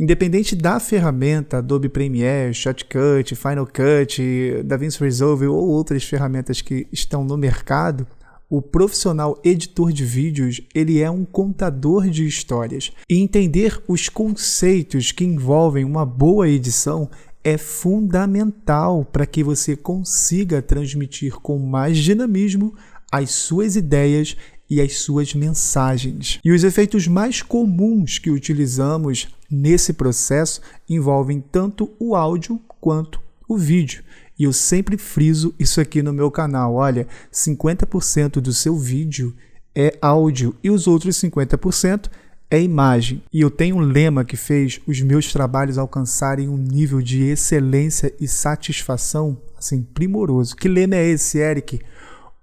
Independente da ferramenta, Adobe Premiere, Shotcut, Final Cut, DaVinci Resolve ou outras ferramentas que estão no mercado, o profissional editor de vídeos, ele é um contador de histórias. E entender os conceitos que envolvem uma boa edição é fundamental para que você consiga transmitir com mais dinamismo as suas ideias e as suas mensagens. E os efeitos mais comuns que utilizamos Nesse processo envolvem tanto o áudio quanto o vídeo. E eu sempre friso isso aqui no meu canal. Olha, 50% do seu vídeo é áudio e os outros 50% é imagem. E eu tenho um lema que fez os meus trabalhos alcançarem um nível de excelência e satisfação assim primoroso. Que lema é esse, Eric?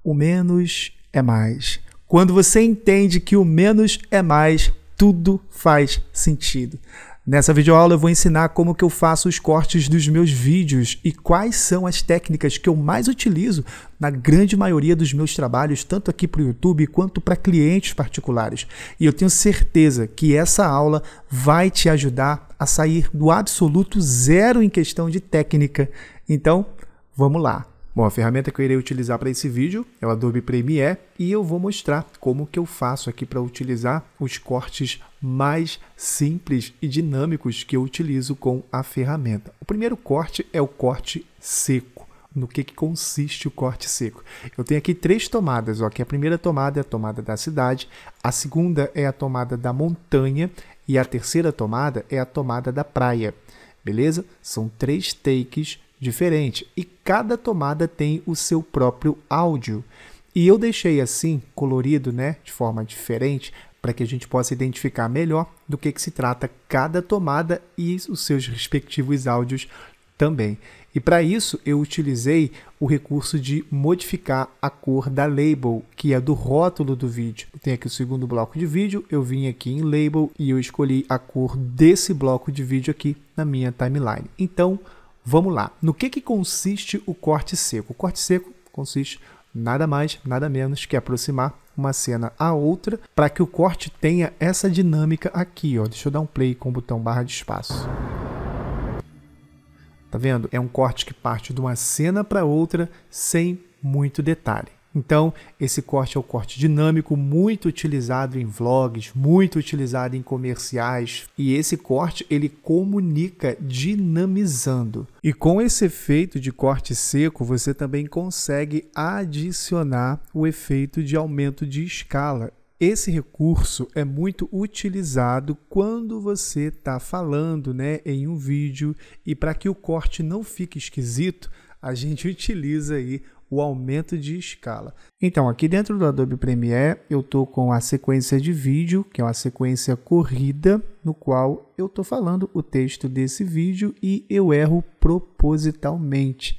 O menos é mais. Quando você entende que o menos é mais, tudo faz sentido. Nessa videoaula eu vou ensinar como que eu faço os cortes dos meus vídeos e quais são as técnicas que eu mais utilizo na grande maioria dos meus trabalhos, tanto aqui para o YouTube quanto para clientes particulares. E eu tenho certeza que essa aula vai te ajudar a sair do absoluto zero em questão de técnica. Então, vamos lá! Bom, a ferramenta que eu irei utilizar para esse vídeo é o Adobe Premiere e eu vou mostrar como que eu faço aqui para utilizar os cortes mais simples e dinâmicos que eu utilizo com a ferramenta. O primeiro corte é o corte seco. No que, que consiste o corte seco? Eu tenho aqui três tomadas. Ó, a primeira tomada é a tomada da cidade, a segunda é a tomada da montanha e a terceira tomada é a tomada da praia. Beleza? São três takes diferente e cada tomada tem o seu próprio áudio. E eu deixei assim colorido, né, de forma diferente, para que a gente possa identificar melhor do que, que se trata cada tomada e os seus respectivos áudios também. E para isso eu utilizei o recurso de modificar a cor da label, que é do rótulo do vídeo. tem aqui o segundo bloco de vídeo, eu vim aqui em label e eu escolhi a cor desse bloco de vídeo aqui na minha timeline. Então, Vamos lá. No que, que consiste o corte seco? O corte seco consiste nada mais, nada menos que aproximar uma cena a outra para que o corte tenha essa dinâmica aqui. Ó. Deixa eu dar um play com o botão barra de espaço. Tá vendo? É um corte que parte de uma cena para outra sem muito detalhe. Então, esse corte é o corte dinâmico, muito utilizado em vlogs, muito utilizado em comerciais, e esse corte ele comunica dinamizando. E com esse efeito de corte seco, você também consegue adicionar o efeito de aumento de escala. Esse recurso é muito utilizado quando você está falando né, em um vídeo e para que o corte não fique esquisito, a gente utiliza aí o aumento de escala. Então, aqui dentro do Adobe Premiere, eu estou com a sequência de vídeo, que é uma sequência corrida, no qual eu estou falando o texto desse vídeo e eu erro propositalmente.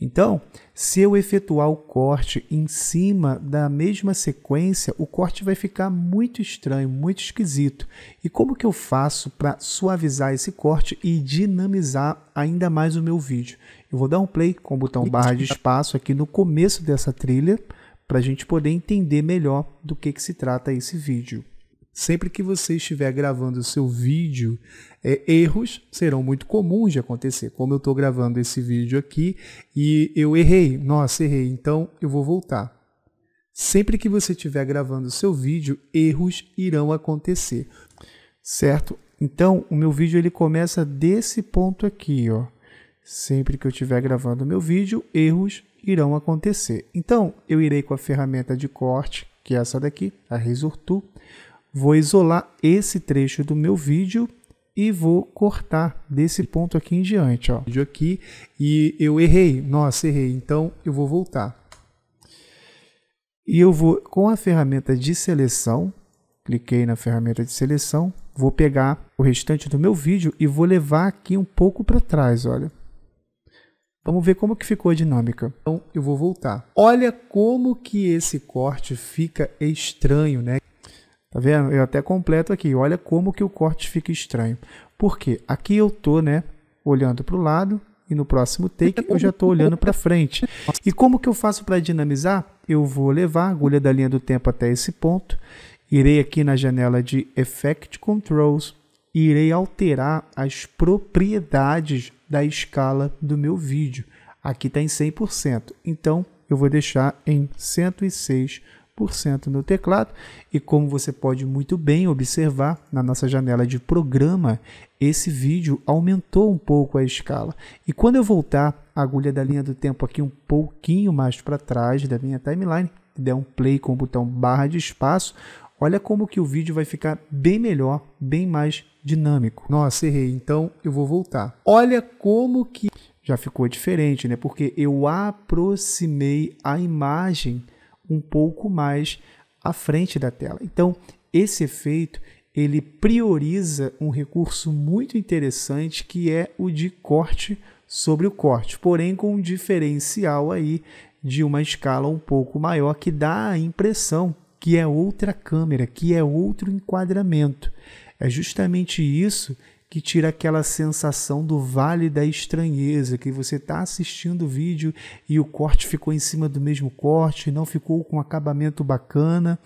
Então, se eu efetuar o corte em cima da mesma sequência, o corte vai ficar muito estranho, muito esquisito. E como que eu faço para suavizar esse corte e dinamizar ainda mais o meu vídeo? Eu vou dar um play com o botão barra de espaço aqui no começo dessa trilha para a gente poder entender melhor do que, que se trata esse vídeo. Sempre que você estiver gravando o seu vídeo, é, erros serão muito comuns de acontecer. Como eu estou gravando esse vídeo aqui e eu errei, nossa, errei, então eu vou voltar. Sempre que você estiver gravando o seu vídeo, erros irão acontecer, certo? Então, o meu vídeo ele começa desse ponto aqui, ó. Sempre que eu estiver gravando o meu vídeo, erros irão acontecer. Então, eu irei com a ferramenta de corte, que é essa daqui, a Resort Tool Vou isolar esse trecho do meu vídeo e vou cortar desse ponto aqui em diante, ó. Vídeo aqui e eu errei, nossa, errei. Então eu vou voltar. E eu vou com a ferramenta de seleção, cliquei na ferramenta de seleção, vou pegar o restante do meu vídeo e vou levar aqui um pouco para trás, olha. Vamos ver como que ficou a dinâmica. Então eu vou voltar. Olha como que esse corte fica estranho, né? Tá vendo? Eu até completo aqui. Olha como que o corte fica estranho. Porque aqui eu tô, né, olhando para o lado e no próximo take eu já tô olhando para frente. E como que eu faço para dinamizar? Eu vou levar a agulha da linha do tempo até esse ponto, irei aqui na janela de Effect Controls e irei alterar as propriedades da escala do meu vídeo. Aqui está em 100%, então eu vou deixar em 106% no teclado. E como você pode muito bem observar na nossa janela de programa, esse vídeo aumentou um pouco a escala. E quando eu voltar a agulha da linha do tempo aqui um pouquinho mais para trás da minha timeline, der um play com o botão barra de espaço, olha como que o vídeo vai ficar bem melhor, bem mais dinâmico. Nossa, errei, então eu vou voltar. Olha como que já ficou diferente, né? Porque eu aproximei a imagem um pouco mais à frente da tela. Então, esse efeito ele prioriza um recurso muito interessante que é o de corte sobre o corte, porém com um diferencial aí de uma escala um pouco maior que dá a impressão que é outra câmera, que é outro enquadramento. É justamente isso que tira aquela sensação do vale da estranheza, que você está assistindo o vídeo e o corte ficou em cima do mesmo corte, não ficou com um acabamento bacana.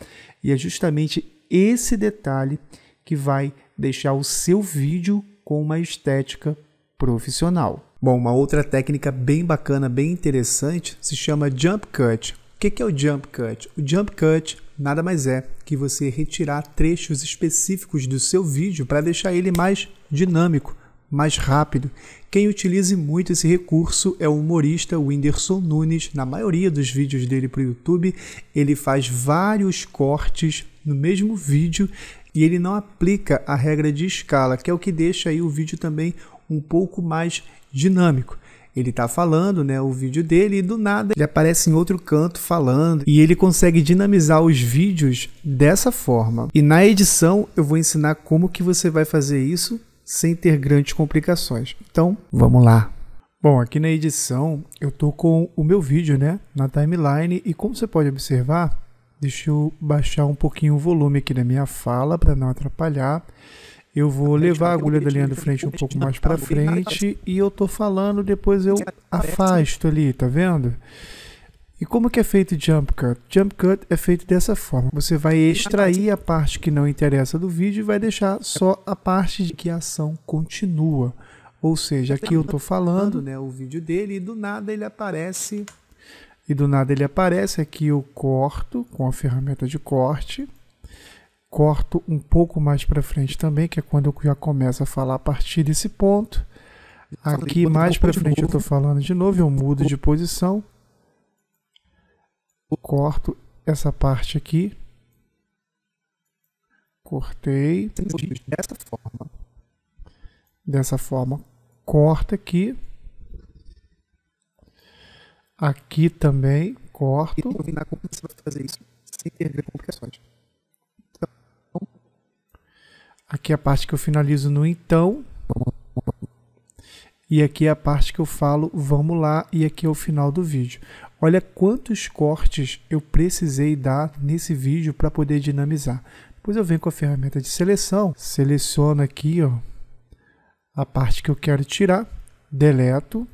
E é justamente esse detalhe que vai deixar o seu vídeo com uma estética profissional. Bom, uma outra técnica bem bacana, bem interessante, se chama jump cut. O que é o jump cut? O jump cut nada mais é que você retirar trechos específicos do seu vídeo para deixar ele mais dinâmico, mais rápido. Quem utilize muito esse recurso é o humorista Whindersson Nunes. Na maioria dos vídeos dele para o YouTube, ele faz vários cortes no mesmo vídeo e ele não aplica a regra de escala, que é o que deixa aí o vídeo também um pouco mais dinâmico ele tá falando, né, o vídeo dele, e do nada ele aparece em outro canto falando, e ele consegue dinamizar os vídeos dessa forma. E na edição eu vou ensinar como que você vai fazer isso sem ter grandes complicações. Então, vamos lá. Bom, aqui na edição eu tô com o meu vídeo, né, na timeline, e como você pode observar, deixa eu baixar um pouquinho o volume aqui da minha fala para não atrapalhar. Eu vou levar a agulha da linha do frente um pouco mais para frente e eu tô falando, depois eu né? afasto ali, tá vendo? E como que é feito jump cut? Jump cut é feito dessa forma. Você vai extrair a parte que não interessa do vídeo e vai deixar só a parte de que a ação continua. Ou seja, aqui eu tô falando, né, o vídeo dele e do nada ele aparece e do nada ele aparece, aqui eu corto com a ferramenta de corte corto um pouco mais para frente também, que é quando eu já começo a falar a partir desse ponto. Aqui mais para frente eu estou falando de novo, eu mudo de posição. Corto essa parte aqui. Cortei. Dessa forma. Dessa forma, corta aqui. Aqui também, corto. E na você vai fazer isso sem ter complicações. Aqui é a parte que eu finalizo no então. E aqui é a parte que eu falo vamos lá e aqui é o final do vídeo. Olha quantos cortes eu precisei dar nesse vídeo para poder dinamizar. Depois eu venho com a ferramenta de seleção, seleciono aqui ó, a parte que eu quero tirar, deleto,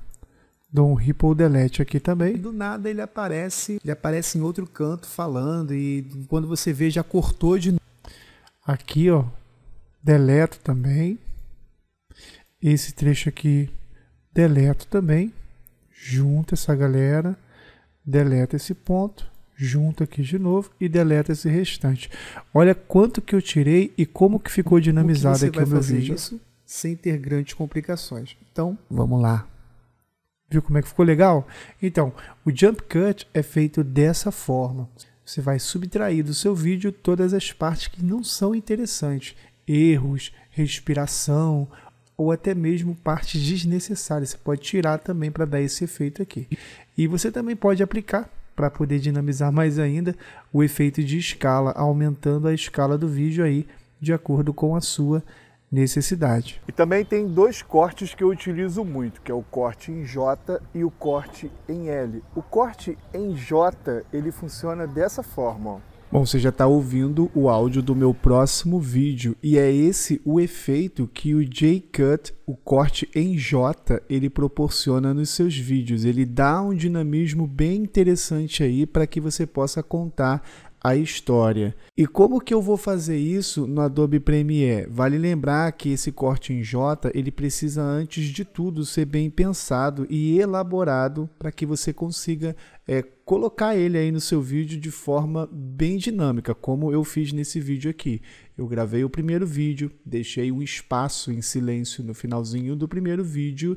dou um ripple delete aqui também. E do nada ele aparece, ele aparece em outro canto falando e quando você vê já cortou de Aqui ó, deleto também. Esse trecho aqui, deleto também. Junta essa galera, deleta esse ponto, junta aqui de novo e deleta esse restante. Olha quanto que eu tirei e como que ficou dinamizado que aqui o meu vídeo. Isso sem ter grandes complicações. Então, vamos lá. Viu como é que ficou legal? Então, o jump cut é feito dessa forma. Você vai subtrair do seu vídeo todas as partes que não são interessantes erros, respiração ou até mesmo partes desnecessárias. Você pode tirar também para dar esse efeito aqui. E você também pode aplicar para poder dinamizar mais ainda o efeito de escala, aumentando a escala do vídeo aí de acordo com a sua necessidade. E também tem dois cortes que eu utilizo muito, que é o corte em J e o corte em L. O corte em J, ele funciona dessa forma, ó. Bom, você já está ouvindo o áudio do meu próximo vídeo e é esse o efeito que o J-Cut, o corte em J, ele proporciona nos seus vídeos. Ele dá um dinamismo bem interessante aí para que você possa contar a história. E como que eu vou fazer isso no Adobe Premiere? Vale lembrar que esse corte em J, ele precisa antes de tudo ser bem pensado e elaborado para que você consiga é, colocar ele aí no seu vídeo de forma bem dinâmica, como eu fiz nesse vídeo aqui. Eu gravei o primeiro vídeo, deixei um espaço em silêncio no finalzinho do primeiro vídeo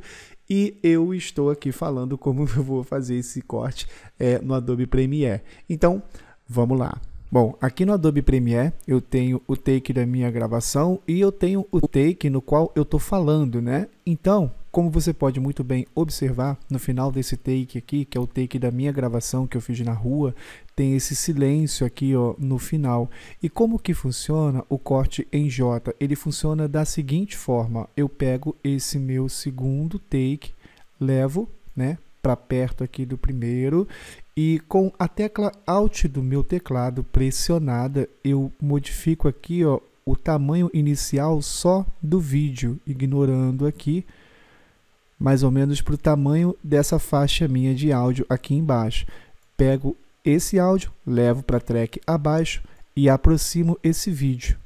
e eu estou aqui falando como eu vou fazer esse corte é, no Adobe Premiere. Então, Vamos lá. Bom, aqui no Adobe Premiere eu tenho o take da minha gravação e eu tenho o take no qual eu estou falando, né? Então, como você pode muito bem observar, no final desse take aqui, que é o take da minha gravação que eu fiz na rua, tem esse silêncio aqui ó, no final. E como que funciona o corte em J? Ele funciona da seguinte forma, eu pego esse meu segundo take, levo né, para perto aqui do primeiro e com a tecla Alt do meu teclado pressionada, eu modifico aqui ó, o tamanho inicial só do vídeo, ignorando aqui mais ou menos para o tamanho dessa faixa minha de áudio aqui embaixo. Pego esse áudio, levo para track abaixo e aproximo esse vídeo,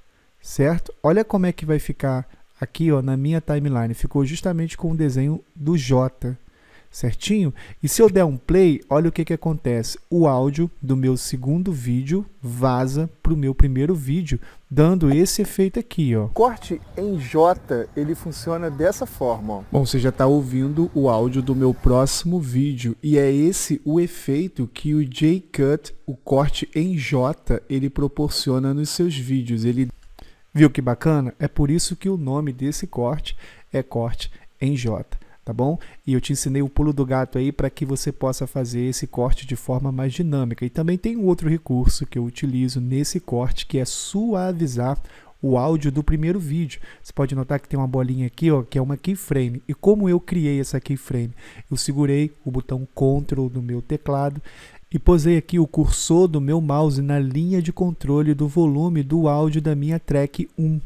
certo? Olha como é que vai ficar aqui ó, na minha timeline. Ficou justamente com o desenho do J, certinho? E se eu der um play, olha o que, que acontece. O áudio do meu segundo vídeo vaza para o meu primeiro vídeo, dando esse efeito aqui. Ó. Corte em J, ele funciona dessa forma. Ó. Bom, você já está ouvindo o áudio do meu próximo vídeo, e é esse o efeito que o J-Cut, o corte em J, ele proporciona nos seus vídeos. Ele... Viu que bacana? É por isso que o nome desse corte é corte em J tá bom? E eu te ensinei o pulo do gato aí para que você possa fazer esse corte de forma mais dinâmica. E também tem um outro recurso que eu utilizo nesse corte, que é suavizar o áudio do primeiro vídeo. Você pode notar que tem uma bolinha aqui, ó, que é uma keyframe. E como eu criei essa keyframe? Eu segurei o botão Ctrl do meu teclado e posei aqui o cursor do meu mouse na linha de controle do volume do áudio da minha track 1.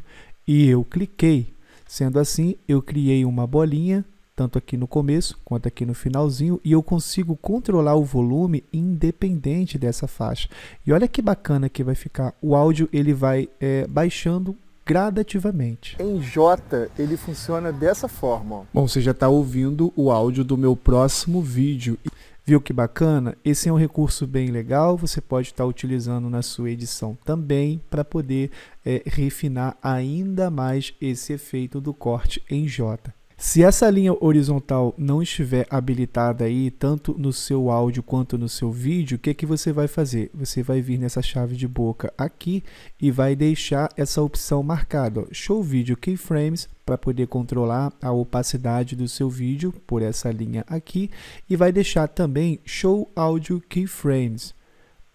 E eu cliquei. Sendo assim, eu criei uma bolinha tanto aqui no começo quanto aqui no finalzinho, e eu consigo controlar o volume independente dessa faixa. E olha que bacana que vai ficar, o áudio ele vai é, baixando gradativamente. Em J, ele funciona dessa forma. Ó. Bom, você já está ouvindo o áudio do meu próximo vídeo. Viu que bacana? Esse é um recurso bem legal, você pode estar tá utilizando na sua edição também para poder é, refinar ainda mais esse efeito do corte em J. Se essa linha horizontal não estiver habilitada aí, tanto no seu áudio quanto no seu vídeo, o que, é que você vai fazer? Você vai vir nessa chave de boca aqui e vai deixar essa opção marcada, Show Video Keyframes, para poder controlar a opacidade do seu vídeo por essa linha aqui, e vai deixar também Show Audio Keyframes,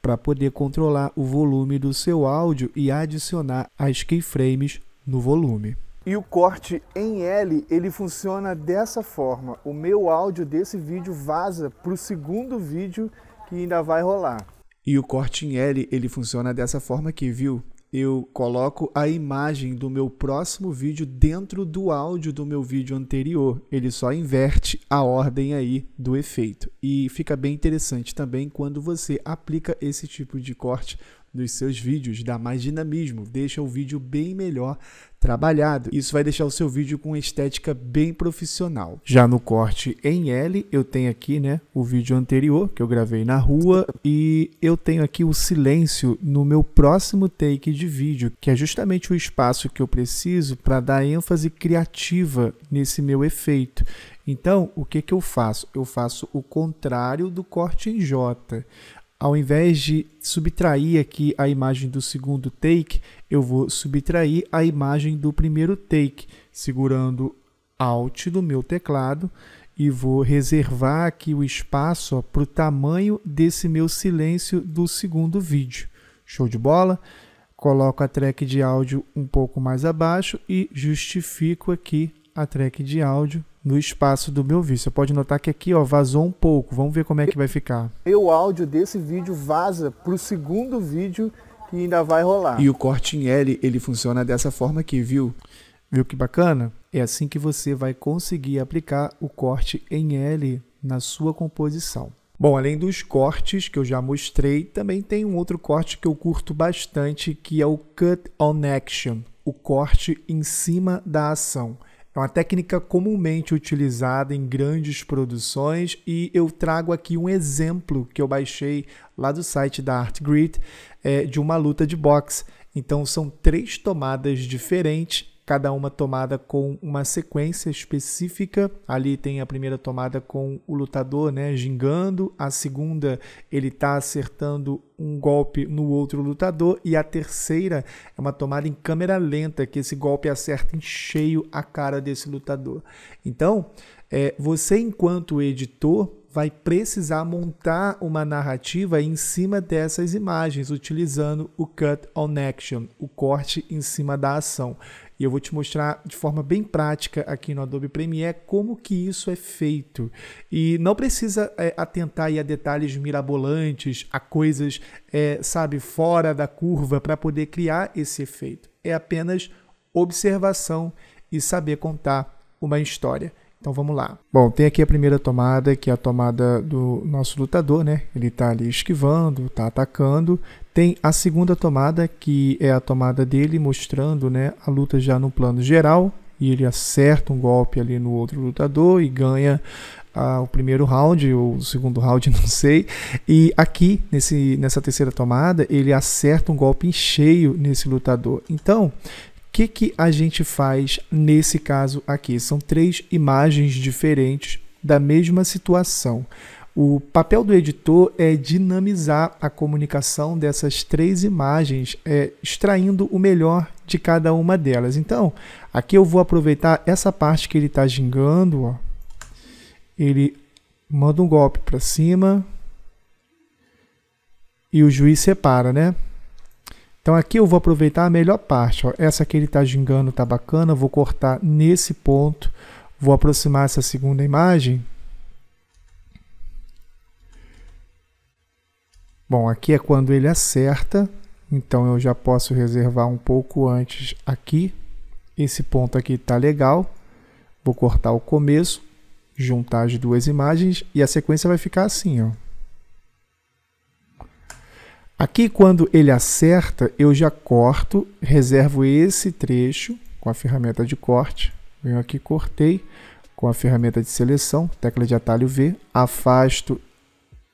para poder controlar o volume do seu áudio e adicionar as keyframes no volume. E o corte em L, ele funciona dessa forma. O meu áudio desse vídeo vaza para o segundo vídeo que ainda vai rolar. E o corte em L, ele funciona dessa forma aqui, viu? Eu coloco a imagem do meu próximo vídeo dentro do áudio do meu vídeo anterior. Ele só inverte a ordem aí do efeito. E fica bem interessante também quando você aplica esse tipo de corte nos seus vídeos, dá mais dinamismo, deixa o vídeo bem melhor trabalhado. Isso vai deixar o seu vídeo com estética bem profissional. Já no corte em L, eu tenho aqui, né, o vídeo anterior que eu gravei na rua e eu tenho aqui o silêncio no meu próximo take de vídeo, que é justamente o espaço que eu preciso para dar ênfase criativa nesse meu efeito. Então, o que que eu faço? Eu faço o contrário do corte em J ao invés de subtrair aqui a imagem do segundo take, eu vou subtrair a imagem do primeiro take, segurando Alt do meu teclado e vou reservar aqui o espaço para o tamanho desse meu silêncio do segundo vídeo. Show de bola? Coloco a track de áudio um pouco mais abaixo e justifico aqui a track de áudio no espaço do meu vídeo. Você pode notar que aqui ó, vazou um pouco, vamos ver como é que vai ficar. E o áudio desse vídeo vaza para o segundo vídeo que ainda vai rolar. E o corte em L, ele funciona dessa forma aqui, viu? Viu que bacana? É assim que você vai conseguir aplicar o corte em L na sua composição. Bom, além dos cortes que eu já mostrei, também tem um outro corte que eu curto bastante, que é o Cut on Action, o corte em cima da ação. É uma técnica comumente utilizada em grandes produções e eu trago aqui um exemplo que eu baixei lá do site da ArtGrid é, de uma luta de boxe. Então são três tomadas diferentes cada uma tomada com uma sequência específica. Ali tem a primeira tomada com o lutador, né, gingando, a segunda ele está acertando um golpe no outro lutador e a terceira é uma tomada em câmera lenta que esse golpe acerta em cheio a cara desse lutador. Então, é, você enquanto editor vai precisar montar uma narrativa em cima dessas imagens, utilizando o cut on action, o corte em cima da ação. E eu vou te mostrar de forma bem prática aqui no Adobe Premiere como que isso é feito. E não precisa é, atentar a detalhes mirabolantes, a coisas, é, sabe, fora da curva para poder criar esse efeito. É apenas observação e saber contar uma história. Então vamos lá. Bom, tem aqui a primeira tomada, que é a tomada do nosso lutador, né? Ele está ali esquivando, está atacando. Tem a segunda tomada, que é a tomada dele mostrando né, a luta já no plano geral. E ele acerta um golpe ali no outro lutador e ganha ah, o primeiro round ou o segundo round, não sei. E aqui, nesse, nessa terceira tomada, ele acerta um golpe em cheio nesse lutador. Então, que, que a gente faz nesse caso aqui? São três imagens diferentes da mesma situação. O papel do editor é dinamizar a comunicação dessas três imagens, é, extraindo o melhor de cada uma delas. Então, aqui eu vou aproveitar essa parte que ele está gingando. Ó. Ele manda um golpe para cima e o juiz separa, né? Então aqui eu vou aproveitar a melhor parte. Ó. Essa que ele está gingando está bacana. Vou cortar nesse ponto. Vou aproximar essa segunda imagem. Bom, aqui é quando ele acerta. Então eu já posso reservar um pouco antes aqui. Esse ponto aqui está legal. Vou cortar o começo, juntar as duas imagens e a sequência vai ficar assim, ó. Aqui, quando ele acerta, eu já corto, reservo esse trecho com a ferramenta de corte. Venho aqui, cortei com a ferramenta de seleção, tecla de atalho V, afasto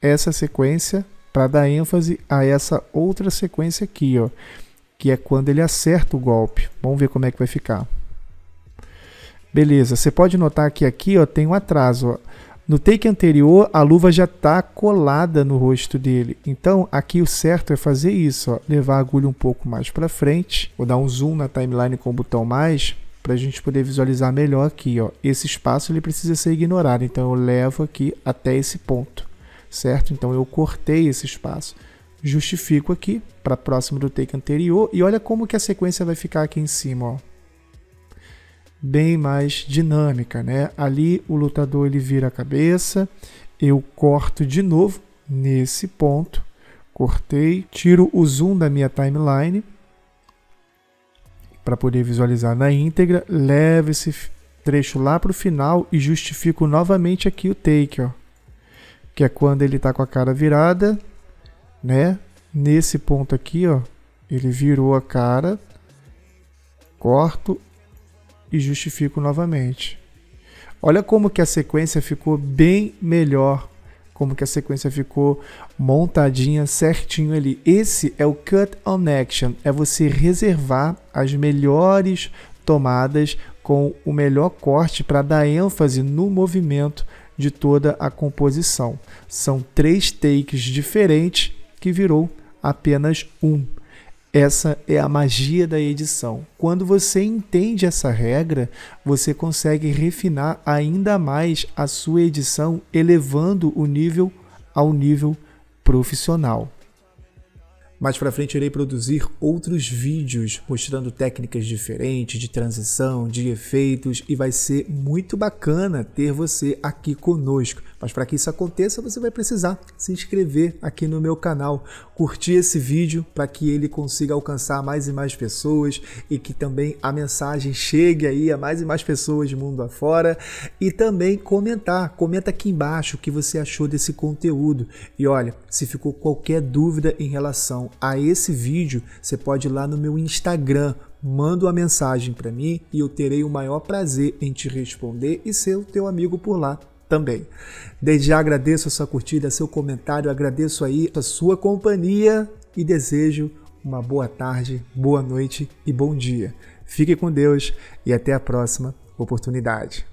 essa sequência para dar ênfase a essa outra sequência aqui, ó, que é quando ele acerta o golpe. Vamos ver como é que vai ficar. Beleza, você pode notar que aqui ó, tem um atraso. Ó. No take anterior, a luva já está colada no rosto dele. Então, aqui o certo é fazer isso, ó, levar a agulha um pouco mais para frente. Vou dar um zoom na timeline com o botão mais para a gente poder visualizar melhor aqui. Ó. Esse espaço ele precisa ser ignorado, então eu levo aqui até esse ponto, certo? Então eu cortei esse espaço. Justifico aqui para próximo do take anterior e olha como que a sequência vai ficar aqui em cima, ó bem mais dinâmica, né? Ali o lutador ele vira a cabeça, eu corto de novo nesse ponto, cortei, tiro o zoom da minha timeline para poder visualizar na íntegra, levo esse trecho lá para o final e justifico novamente aqui o take, ó, que é quando ele está com a cara virada, né? Nesse ponto aqui, ó, ele virou a cara, corto, e justifico novamente. Olha como que a sequência ficou bem melhor, como que a sequência ficou montadinha certinho ali. Esse é o cut on action, é você reservar as melhores tomadas com o melhor corte para dar ênfase no movimento de toda a composição. São três takes diferentes que virou apenas um. Essa é a magia da edição. Quando você entende essa regra, você consegue refinar ainda mais a sua edição, elevando o nível ao nível profissional. Mais para frente irei produzir outros vídeos mostrando técnicas diferentes de transição, de efeitos e vai ser muito bacana ter você aqui conosco. Mas para que isso aconteça, você vai precisar se inscrever aqui no meu canal, curtir esse vídeo para que ele consiga alcançar mais e mais pessoas e que também a mensagem chegue aí a mais e mais pessoas de mundo afora e também comentar, comenta aqui embaixo o que você achou desse conteúdo. E olha, se ficou qualquer dúvida em relação a esse vídeo, você pode ir lá no meu Instagram manda uma mensagem para mim e eu terei o maior prazer em te responder e ser o teu amigo por lá também. Desde já agradeço a sua curtida, seu comentário, agradeço aí a sua companhia e desejo uma boa tarde, boa noite e bom dia. Fique com Deus e até a próxima oportunidade.